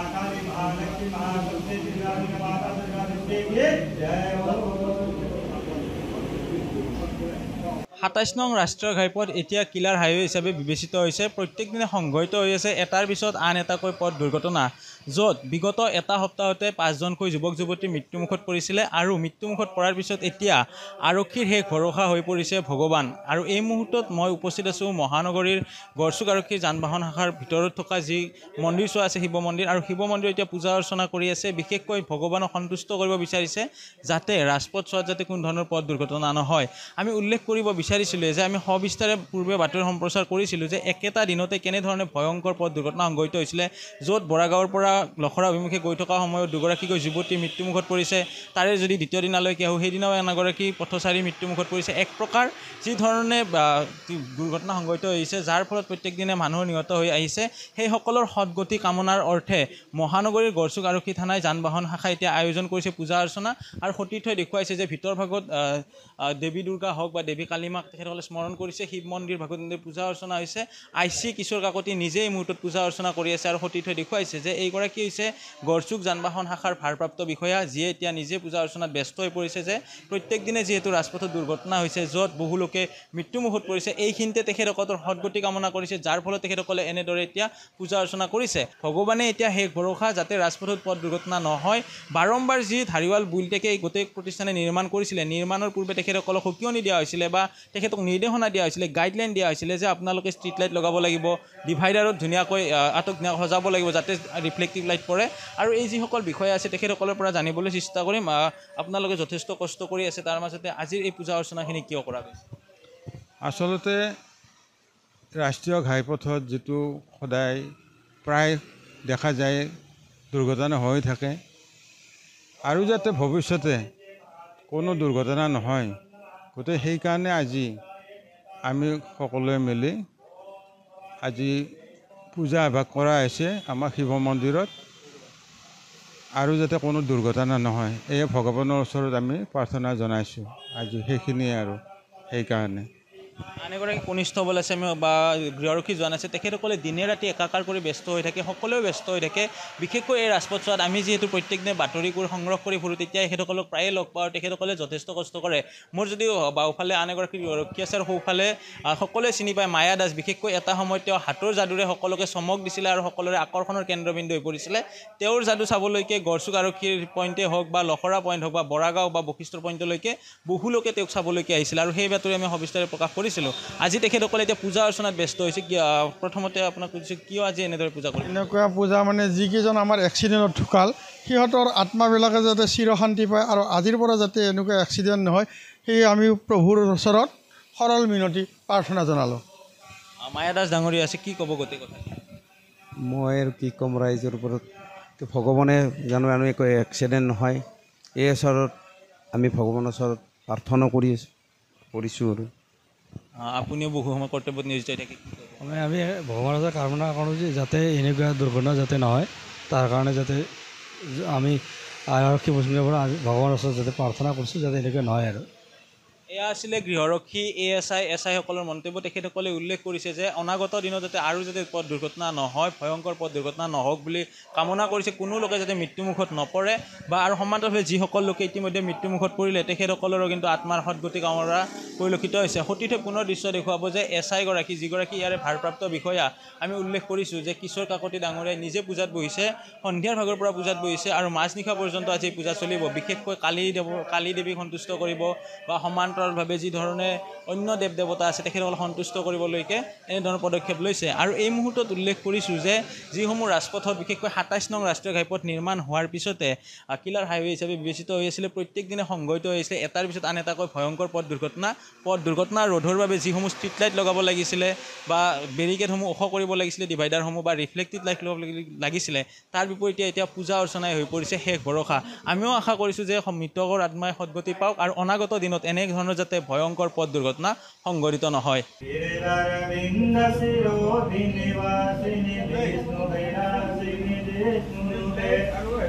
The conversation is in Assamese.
সাতাইছ নং ৰাষ্ট্ৰীয় ঘাইপথ এতিয়া কিলাৰ হাইৱে হিচাপে বিবেচিত হৈছে প্ৰত্যেকদিনে সংঘটিত হৈ আছে এটাৰ পিছত আন এটাকৈ পথ দুৰ্ঘটনা য'ত বিগত এটা সপ্তাহতে পাঁচজনকৈ যুৱক যুৱতী মৃত্যুমুখত পৰিছিলে আৰু মৃত্যুমুখত পৰাৰ পিছত এতিয়া আৰক্ষীৰ শেষ ভৰসা হৈ পৰিছে ভগৱান আৰু এই মুহূৰ্তত মই উপস্থিত আছোঁ মহানগৰীৰ গড়চুক আৰক্ষীৰ যান বাহন শাখাৰ ভিতৰত থকা যি মন্দিৰ চোৱা আছে শিৱ মন্দিৰ আৰু শিৱ মন্দিৰ এতিয়া পূজা অৰ্চনা কৰি আছে বিশেষকৈ ভগৱানক সন্তুষ্ট কৰিব বিচাৰিছে যাতে ৰাজপথ চোৱাত যাতে কোনো ধৰণৰ পথ দুৰ্ঘটনা নহয় আমি উল্লেখ কৰিব বিচাৰিছিলোঁ যে আমি সবিস্তাৰে পূৰ্বে বাতৰি সম্প্ৰচাৰ কৰিছিলোঁ যে একেটা দিনতে কেনেধৰণে ভয়ংকৰ পথ দুৰ্ঘটনা সংঘটিত হৈছিলে য'ত বৰাগাঁৱৰ পৰা লখৰা অভিমুখে গৈ থকা সময়ত দুগৰাকীকৈ যুৱতী মৃত্যুমুখত পৰিছে তাৰে যদি দ্বিতীয় দিনালৈকে আহোঁ সেইদিনাও এগৰাকী পথচাৰী মৃত্যুমুখত পৰিছে এক প্ৰকাৰ যি ধৰণে দুৰ্ঘটনা সংঘটিত হৈছে যাৰ ফলত প্ৰত্যেক দিনে মানুহ নিহত হৈ আহিছে সেইসকলৰ সদগতি কামনাৰ অৰ্থে মহানগৰীৰ গড়চুক আৰক্ষী থানাই যান বাহন শাখাই এতিয়া আয়োজন কৰিছে পূজা অৰ্চনা আৰু সতীৰ্থই দেখুৱাইছে যে ভিতৰ ভাগত দেৱী দুৰ্গা হওক বা দেৱী কালীমাক তেখেতসকলে স্মৰণ কৰিছে শিৱ মন্দিৰ ভাগৱত পূজা অৰ্চনা হৈছে আই চি কিশোৰ কাকতি নিজেই মুহূৰ্তত পূজা অৰ্চনা কৰি আছে আৰু সতীৰ্থই দেখুৱাইছে যে এইগৰাকী এগৰাকী হৈছে গড়চুক যান বাহন শাখাৰ ভাৰপ্ৰাপ্ত বিষয়া যিয়ে এতিয়া নিজে পূজা অৰ্চনাত ব্যস্ত হৈ পৰিছে যে প্ৰত্যেক দিনে যিহেতু ৰাজপথত দুৰ্ঘটনা হৈছে য'ত বহু লোকে মৃত্যুমুখত পৰিছে এইখিনিতে তেখেতসকলৰ সদগতি কামনা কৰিছে যাৰ ফলত তেখেতসকলে এনেদৰে এতিয়া পূজা অৰ্চনা কৰিছে ভগৱানে এতিয়া শেষ ভৰসা যাতে ৰাজপথত পথ দুৰ্ঘটনা নহয় বাৰম্বাৰ যি ধাৰিৱাল বুলটেকে গোটেই প্ৰতিষ্ঠানে নিৰ্মাণ কৰিছিলে নিৰ্মাণৰ পূৰ্বে তেখেতসকলক সকিয়নি দিয়া হৈছিলে বা তেখেতক নিৰ্দেশনা দিয়া হৈছিলে গাইডলাইন দিয়া হৈছিলে যে আপোনালোকে ষ্ট্ৰীট লাইট লগাব লাগিব ডিভাইডাৰত ধুনীয়াকৈ আটক সজাব লাগিব যাতে ডিটেক্টিভ লাইট পৰে আৰু এই যিসকল বিষয়া আছে তেখেতসকলৰ পৰা জানিবলৈ চেষ্টা কৰিম আপোনালোকে যথেষ্ট কষ্ট কৰি আছে তাৰ মাজতে আজিৰ এই পূজা অৰ্চনাখিনি কিয় কৰা গৈছে আচলতে ৰাষ্ট্ৰীয় ঘাইপথত যিটো সদায় প্ৰায় দেখা যায় দুৰ্ঘটনা হৈ থাকে আৰু যাতে ভৱিষ্যতে কোনো দুৰ্ঘটনা নহয় গতিকে সেইকাৰণে আজি আমি সকলোৱে মিলি আজি পূজা এভাগ কৰা হৈছে আমাৰ শিৱ মন্দিৰত আৰু যাতে কোনো দুৰ্ঘটনা নহয় এয়ে ভগৱানৰ ওচৰত আমি প্ৰাৰ্থনা জনাইছোঁ আজি সেইখিনিয়ে আৰু সেইকাৰণে আন এগৰাকী কনিষ্ঠ বল আছে বা গৃহৰক্ষী যোৱা নাছিল তেখেতসকলে দিনে ৰাতি একাকাৰ কৰি ব্যস্ত হৈ থাকে সকলোৱে ব্যস্ত হৈ থাকে বিশেষকৈ এই ৰাজপথছোৱাত আমি যিহেতু প্ৰত্যেক দিনে বাতৰি বাতৰিবোৰ সংগ্ৰহ কৰি ফুৰোঁ তেতিয়া সেইসকলক প্ৰায়ে লগ পাওঁ তেখেতসকলে যথেষ্ট কষ্ট কৰে মোৰ যদিও বাওঁফালে আন এগৰাকী গৃহৰক্ষী আছে আৰু সোঁফালে সকলোৱে চিনি পায় মায়া দাস বিশেষকৈ এটা সময়ত তেওঁ হাতৰ যাদুৰে সকলোকে চমক দিছিলে আৰু সকলোৰে আকৰ্ষণৰ কেন্দ্ৰবিন্দু হৈ পৰিছিলে তেওঁৰ যাদু চাবলৈকে গড়চুক আৰক্ষীৰ পইণ্টে হওক বা লখৰা পইণ্ট হওক বা বৰাগাঁও বা বশিষ্ঠ পইণ্টলৈকে বহুলোকে তেওঁক চাবলৈকে আহিছিলে আৰু সেই বাতৰি আমি সবিস্তাৰে প্ৰকাশ কৰিছোঁ কৰিছিলোঁ আজি তেখেতসকলে এতিয়া পূজা অৰ্চনাত ব্যস্ত হৈছে প্ৰথমতে আপোনাক কৈছোঁ কিয় আজি এনেদৰে পূজা কৰিছে এনেকুৱা পূজা মানে যিকেইজন আমাৰ এক্সিডেণ্টত ঢুকাল সিহঁতৰ আত্মাবিলাকে যাতে চিৰশান্তি পায় আৰু আজিৰ পৰা যাতে এনেকুৱা এক্সিডেণ্ট নহয় সেয়ে আমি প্ৰভুৰ ওচৰত সৰল মিনতি প্ৰাৰ্থনা জনালোঁ মায়া দাস ডাঙৰীয়া আছে কি ক'ব গোটেই কথা মই আৰু কি ক'ম ৰাইজৰ ওপৰত ভগৱানে জানো আনো একো এক্সিডেণ্ট নহয় এই ওচৰত আমি ভগৱানৰ ওচৰত প্ৰাৰ্থনা কৰি আছোঁ কৰিছোঁ আৰু আপুনিও বহু সময় কৰ্তব্যত নিয়োজিত হৈ থাকে আমি মানে আমি ভগৱানৰ ওচৰত কামনা কৰোঁ যে যাতে এনেকুৱা দুৰ্ঘটনা যাতে নহয় তাৰ কাৰণে যাতে আমি আৰক্ষী ভগৱানৰ ওচৰত যাতে প্ৰাৰ্থনা কৰিছোঁ যাতে এনেকুৱা নহয় আৰু এয়া আছিলে গৃহৰক্ষী এ এছ আই এছ আইসকলৰ মন্তব্য তেখেতসকলে উল্লেখ কৰিছে যে অনাগত দিনত যাতে আৰু যাতে পথ দুৰ্ঘটনা নহয় ভয়ংকৰ পথ দুৰ্ঘটনা নহওক বুলি কামনা কৰিছে কোনো লোকে যাতে মৃত্যুমুখত নপৰে বা আৰু সমান্তৰভাৱে যিসকল লোকে ইতিমধ্যে মৃত্যুমুখত পৰিলে তেখেতসকলৰো কিন্তু আত্মাৰ সদগতি কামনা পৰিলক্ষিত হৈছে সতীৰ্থ পুনৰ দৃশ্য দেখুৱাব যে এছ আই গৰাকী যিগৰাকী ইয়াৰে ভাৰপ্ৰাপ্ত বিষয়া আমি উল্লেখ কৰিছোঁ যে কিশোৰ কাকতি ডাঙৰে নিজে পূজাত বহিছে সন্ধিয়াৰ ভাগৰ পৰা পূজাত বহিছে আৰু মাজনিশা পৰ্যন্ত আজি পূজা চলিব বিশেষকৈ কালি দেৱ কালী দেৱীক সন্তুষ্ট কৰিব বা সমান্ত স্বতন্ত্ৰভাৱে যিধৰণে অন্য দেৱ দেৱতা আছে তেখেতসকলক সন্তুষ্ট কৰিবলৈকে এনেধৰণৰ পদক্ষেপ লৈছে আৰু এই মুহূৰ্তত উল্লেখ কৰিছোঁ যে যিসমূহ ৰাজপথত বিশেষকৈ সাতাইছ নং ৰাষ্ট্ৰীয় ঘাইপথ নিৰ্মাণ হোৱাৰ পিছতে কিলাৰ হাইৱে হিচাপে বিবেচিত হৈ আছিলে প্ৰত্যেক দিনে সংঘটিত হৈ আছিলে এটাৰ পিছত আন এটাকৈ ভয়ংকৰ পথ দুৰ্ঘটনা পথ দুৰ্ঘটনা ৰোধৰ বাবে যিসমূহ ষ্ট্ৰীট লাইট লগাব লাগিছিলে বা বেৰিকেডসমূহ ওখ কৰিব লাগিছিলে ডিভাইডাৰসমূহ বা ৰিফ্লেক্টিভ লাইট লগাব লাগিছিলে তাৰ বিপৰীতে এতিয়া পূজা অৰ্চনাই হৈ পৰিছে শেষ ভৰসা আমিও আশা কৰিছোঁ যে মৃতকৰ আত্মাই সদগতি পাওক আৰু অনাগত দিনত এনেধৰণৰ ধৰণৰ যাতে ভয়ংকৰ পথ দুৰ্ঘটনা সংঘটিত নহয়